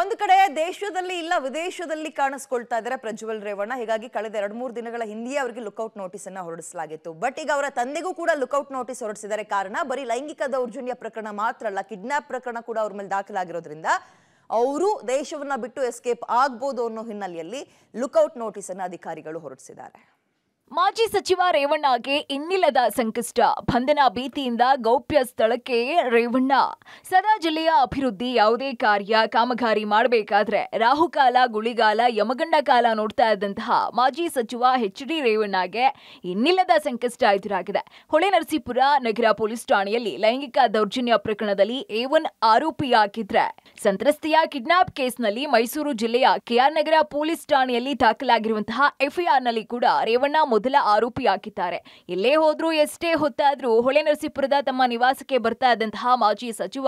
ಒಂದು ಕಡೆ ದೇಶದಲ್ಲಿ ಇಲ್ಲ ವಿದೇಶದಲ್ಲಿ ಕಾಣಿಸ್ಕೊಳ್ತಾ ಇದ್ದಾರೆ ಪ್ರಜ್ವಲ್ ರೇವಣ್ಣ ಹೀಗಾಗಿ ಕಳೆದ ಎರಡು ಮೂರು ದಿನಗಳ ಹಿಂದೆಯೇ ಅವರಿಗೆ ಲುಕ್ಔಟ್ ನೋಟಿಸ್ ಅನ್ನ ಹೊರಡಿಸಲಾಗಿತ್ತು ಬಟ್ ಈಗ ಅವರ ತಂದೆಗೂ ಕೂಡ ಲುಕ್ಔಟ್ ನೋಟಿಸ್ ಹೊರಡಿಸಿದ್ದಾರೆ ಕಾರಣ ಬರೀ ಲೈಂಗಿಕ ದೌರ್ಜನ್ಯ ಪ್ರಕರಣ ಮಾತ್ರ ಅಲ್ಲ ಕಿಡ್ನಾಪ್ ಪ್ರಕರಣ ಕೂಡ ಅವ್ರ ಮೇಲೆ ದಾಖಲಾಗಿರೋದ್ರಿಂದ ಅವರು ದೇಶವನ್ನ ಬಿಟ್ಟು ಎಸ್ಕೇಪ್ ಆಗ್ಬೋದು ಅನ್ನೋ ಹಿನ್ನೆಲೆಯಲ್ಲಿ ಲುಕ್ಔಟ್ ನೋಟಿಸ್ ಅನ್ನ ಅಧಿಕಾರಿಗಳು ಹೊರಡಿಸಿದ್ದಾರೆ ಮಾಜಿ ಸಚಿವ ರೇವಣ್ಣಗೆ ಇನ್ನಿಲ್ಲದ ಸಂಕಷ್ಟ ಬಂಧನ ಭೀತಿಯಿಂದ ಗೌಪ್ಯ ಸ್ಥಳಕ್ಕೆ ರೇವಣ್ಣ ಸದಾ ಜಿಲ್ಲೆಯ ಅಭಿವೃದ್ಧಿ ಯಾವುದೇ ಕಾರ್ಯ ಕಾಮಗಾರಿ ಮಾಡಬೇಕಾದ್ರೆ ರಾಹುಕಾಲ ಗುಳಿಗಾಲ ಯಮಗಂಡ ಕಾಲ ನೋಡ್ತಾ ಇದ್ದಂತಹ ಮಾಜಿ ಸಚಿವ ಎಚ್ ಡಿ ರೇವಣ್ಣಗೆ ಇನ್ನಿಲ್ಲದ ಸಂಕಷ್ಟ ಎದುರಾಗಿದೆ ಹೊಳೆ ನರಸೀಪುರ ನಗರ ಪೊಲೀಸ್ ಠಾಣೆಯಲ್ಲಿ ಲೈಂಗಿಕ ದೌರ್ಜನ್ಯ ಪ್ರಕರಣದಲ್ಲಿ ಎ ಒನ್ ಆರೋಪಿಯಾಗಿದ್ರೆ ಸಂತ್ರಸ್ತೆಯ ಕಿಡ್ನಾಪ್ ಕೇಸ್ನಲ್ಲಿ ಮೈಸೂರು ಜಿಲ್ಲೆಯ ಕೆಆರ್ ನಗರ ಪೊಲೀಸ್ ಠಾಣೆಯಲ್ಲಿ ದಾಖಲಾಗಿರುವಂತಹ ಎಫ್ಐಆರ್ನಲ್ಲಿ ಕೂಡ ರೇವಣ್ಣ ಮೊದಲ ಆರೋಪಿಯಾಗಿದ್ದಾರೆ ಎಲ್ಲೇ ಹೋದ್ರೂ ಎಷ್ಟೇ ಹೊತ್ತಾದ್ರೂ ಹೊಳೆ ನರಸೀಪುರದ ತಮ್ಮ ನಿವಾಸಕ್ಕೆ ಬರ್ತಾ ಇದ್ದಂತಹ ಮಾಜಿ ಸಚಿವ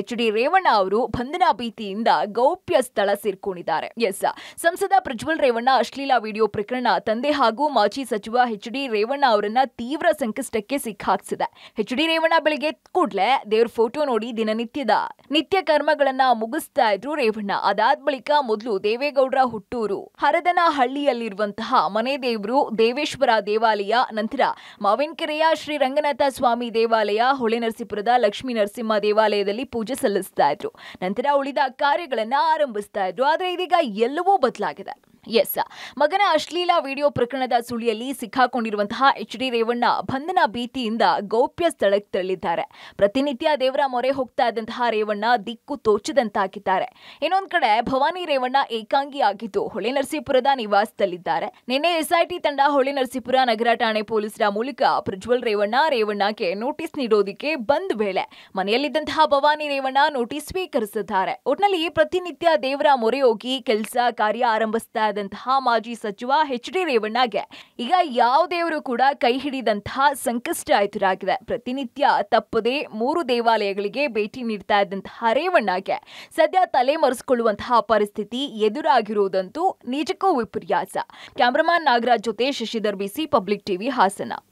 ಎಚ್ ಡಿ ರೇವಣ್ಣ ಅವರು ಬಂಧನ ಭೀತಿಯಿಂದ ಗೌಪ್ಯ ಸ್ಥಳ ಸೇರ್ಕೊಂಡಿದ್ದಾರೆ ಎಸ್ ಸಂಸದ ಪ್ರಜ್ವಲ್ ರೇವಣ್ಣ ಅಶ್ಲೀಲ ವಿಡಿಯೋ ಪ್ರಕರಣ ತಂದೆ ಹಾಗೂ ಮಾಜಿ ಸಚಿವ ಎಚ್ ಡಿ ರೇವಣ್ಣ ಅವರನ್ನ ತೀವ್ರ ಸಂಕಷ್ಟಕ್ಕೆ ಸಿಕ್ಕಾಕ್ಸಿದೆ ಎಚ್ ಡಿ ರೇವಣ್ಣ ಬೆಳಿಗ್ಗೆ ಕೂಡ್ಲೆ ದೇವ್ರ ಫೋಟೋ ನೋಡಿ ದಿನನಿತ್ಯದ ನಿತ್ಯ ಕರ್ಮಗಳನ್ನ ಮುಗಿಸ್ತಾ ಇದ್ರು ರೇವಣ್ಣ ಅದಾದ ಬಳಿಕ ಮೊದಲು ದೇವೇಗೌಡರ ಹುಟ್ಟೂರು ಹರದನ ಹಳ್ಳಿಯಲ್ಲಿರುವಂತಹ ಮನೆ ದೇವರು ದೇವೇಶ್ ಮಲ್ಲೇಶ್ವರ ದೇವಾಲಯ ನಂತರ ಮಾವಿನಕೆರೆಯ ಶ್ರೀ ರಂಗನಾಥ ಸ್ವಾಮಿ ದೇವಾಲಯ ಹೊಳೆನರಸೀಪುರದ ಲಕ್ಷ್ಮೀ ನರಸಿಂಹ ದೇವಾಲಯದಲ್ಲಿ ಪೂಜೆ ಸಲ್ಲಿಸ್ತಾ ಇದ್ರು ನಂತರ ಉಳಿದ ಕಾರ್ಯಗಳನ್ನು ಆರಂಭಿಸ್ತಾ ಇದ್ರು ಆದರೆ ಇದೀಗ ಎಲ್ಲವೂ ಬದಲಾಗಿದೆ ಎಸ್ ಮಗನ ಅಶ್ಲೀಲ ವಿಡಿಯೋ ಪ್ರಕರಣದ ಸುಳಿಯಲ್ಲಿ ಸಿಕ್ಕಾಕೊಂಡಿರುವಂತಹ ಎಚ್ ಡಿ ರೇವಣ್ಣ ಬಂಧನ ಭೀತಿಯಿಂದ ಗೌಪ್ಯ ಸ್ಥಳಕ್ಕೆ ತೆರಳಿದ್ದಾರೆ ಪ್ರತಿನಿತ್ಯ ದೇವರ ಮೊರೆ ಹೋಗ್ತಾ ಇದ್ದಂತಹ ರೇವಣ್ಣ ದಿಕ್ಕು ತೋಚದಂತಾಗಿದ್ದಾರೆ ಇನ್ನೊಂದು ಕಡೆ ಭವಾನಿ ರೇವಣ್ಣ ಏಕಾಂಗಿಯಾಗಿದ್ದು ಹೊಳೆ ನರಸೀಪುರದ ನಿವಾಸದಲ್ಲಿದ್ದಾರೆ ನಿನ್ನೆ ಎಸ್ಐಟಿ ತಂಡ ಹೊಳೆ ನರಸೀಪುರ ನಗರ ಠಾಣೆ ಪೊಲೀಸರ ಮೂಲಕ ಪ್ರಜ್ವಲ್ ರೇವಣ್ಣ ರೇವಣ್ಣಗೆ ನೋಟಿಸ್ ನೀಡೋದಕ್ಕೆ ಬಂದ್ ವೇಳೆ ಮನೆಯಲ್ಲಿದ್ದಂತಹ ಭವಾನಿ ರೇವಣ್ಣ ನೋಟಿಸ್ ಸ್ವೀಕರಿಸಿದ್ದಾರೆ ಒಟ್ನಲ್ಲಿ ಪ್ರತಿನಿತ್ಯ ದೇವರ ಮೊರೆ ಹೋಗಿ ಕೆಲಸ ಕಾರ್ಯ ಆರಂಭಿಸ್ತಾ ಆದಂತಹ ಮಾಜಿ ಸಚಿವ ಎಚ್ ಡಿ ರೇವಣ್ಣಗೆ ಈಗ ಯಾವ ದೇವರು ಕೂಡ ಕೈ ಹಿಡಿದಂತಹ ಸಂಕಷ್ಟ ಎದುರಾಗಿದೆ ಪ್ರತಿನಿತ್ಯ ತಪ್ಪದೆ ಮೂರು ದೇವಾಲಯಗಳಿಗೆ ಭೇಟಿ ನೀಡ್ತಾ ಇದ್ದಂತಹ ರೇವಣ್ಣಗೆ ಸದ್ಯ ತಲೆ ಮರೆಸಿಕೊಳ್ಳುವಂತಹ ಪರಿಸ್ಥಿತಿ ಎದುರಾಗಿರುವುದಂತೂ ನಿಜಕ್ಕೂ ವಿಪರ್ಯಾಸ ಕ್ಯಾಮರಾಮನ್ ನಾಗರಾಜ್ ಜೊತೆ Shashidhar B C public TV Hassan